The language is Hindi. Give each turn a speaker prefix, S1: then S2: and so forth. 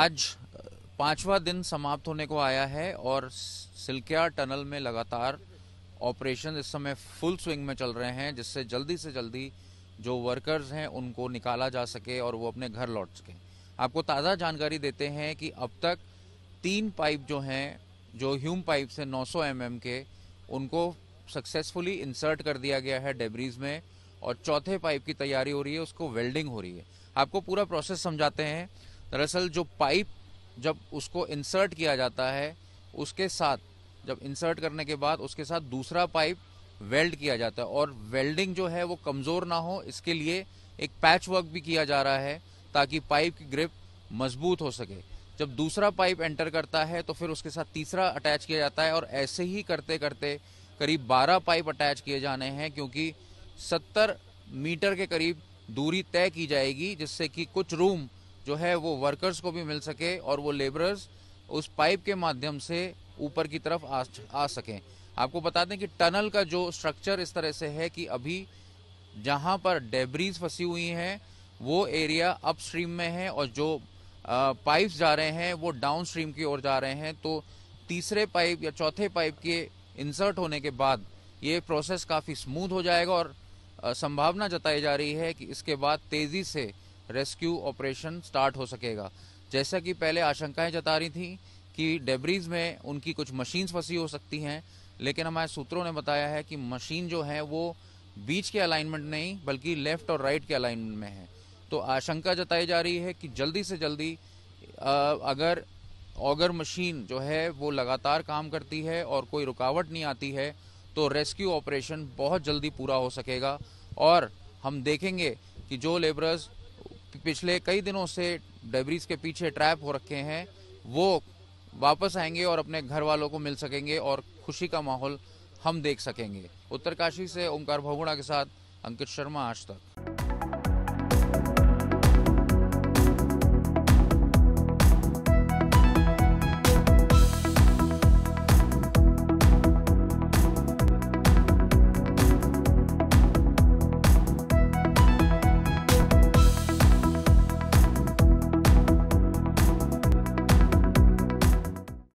S1: आज पांचवा दिन समाप्त होने को आया है और सिल्किया टनल में लगातार ऑपरेशन इस समय फुल स्विंग में चल रहे हैं जिससे जल्दी से जल्दी जो वर्कर्स हैं उनको निकाला जा सके और वो अपने घर लौट सकें आपको ताज़ा जानकारी देते हैं कि अब तक तीन पाइप जो हैं जो ह्यूम पाइप से 900 सौ mm के उनको सक्सेसफुली इंसर्ट कर दिया गया है डेब्रीज में और चौथे पाइप की तैयारी हो रही है उसको वेल्डिंग हो रही है आपको पूरा प्रोसेस समझाते हैं दरअसल जो पाइप जब उसको इंसर्ट किया जाता है उसके साथ जब इंसर्ट करने के बाद उसके साथ दूसरा पाइप वेल्ड किया जाता है और वेल्डिंग जो है वो कमज़ोर ना हो इसके लिए एक पैच वर्क भी किया जा रहा है ताकि पाइप की ग्रिप मजबूत हो सके जब दूसरा पाइप एंटर करता है तो फिर उसके साथ तीसरा अटैच किया जाता है और ऐसे ही करते करते करीब 12 पाइप अटैच किए जाने हैं क्योंकि 70 मीटर के करीब दूरी तय की जाएगी जिससे कि कुछ रूम जो है वो वर्कर्स को भी मिल सके और वो लेबरर्स उस पाइप के माध्यम से ऊपर की तरफ आ, आ सकें आपको बता दें कि टनल का जो स्ट्रक्चर इस तरह से है कि अभी जहां पर डेब्रीज फंसी हुई हैं वो एरिया अपस्ट्रीम में है और जो पाइप्स जा रहे हैं वो डाउन स्ट्रीम की ओर जा रहे हैं तो तीसरे पाइप या चौथे पाइप के इंसर्ट होने के बाद ये प्रोसेस काफ़ी स्मूथ हो जाएगा और संभावना जताई जा रही है कि इसके बाद तेज़ी से रेस्क्यू ऑपरेशन स्टार्ट हो सकेगा जैसा कि पहले आशंकाएं जता रही थी कि डेब्रीज में उनकी कुछ मशीन्स फंसी हो सकती हैं लेकिन हमारे सूत्रों ने बताया है कि मशीन जो है वो बीच के अलाइनमेंट नहीं बल्कि लेफ्ट और राइट के अलाइनमेंट में है तो आशंका जताई जा रही है कि जल्दी से जल्दी अगर ऑगर मशीन जो है वो लगातार काम करती है और कोई रुकावट नहीं आती है तो रेस्क्यू ऑपरेशन बहुत जल्दी पूरा हो सकेगा और हम देखेंगे कि जो लेबरर्स पिछले कई दिनों से डेब्रीज के पीछे ट्रैप हो रखे हैं वो वापस आएंगे और अपने घर वालों को मिल सकेंगे और खुशी का माहौल हम देख सकेंगे उत्तरकाशी से ओंकार भगुड़ा के साथ अंकित शर्मा आज तक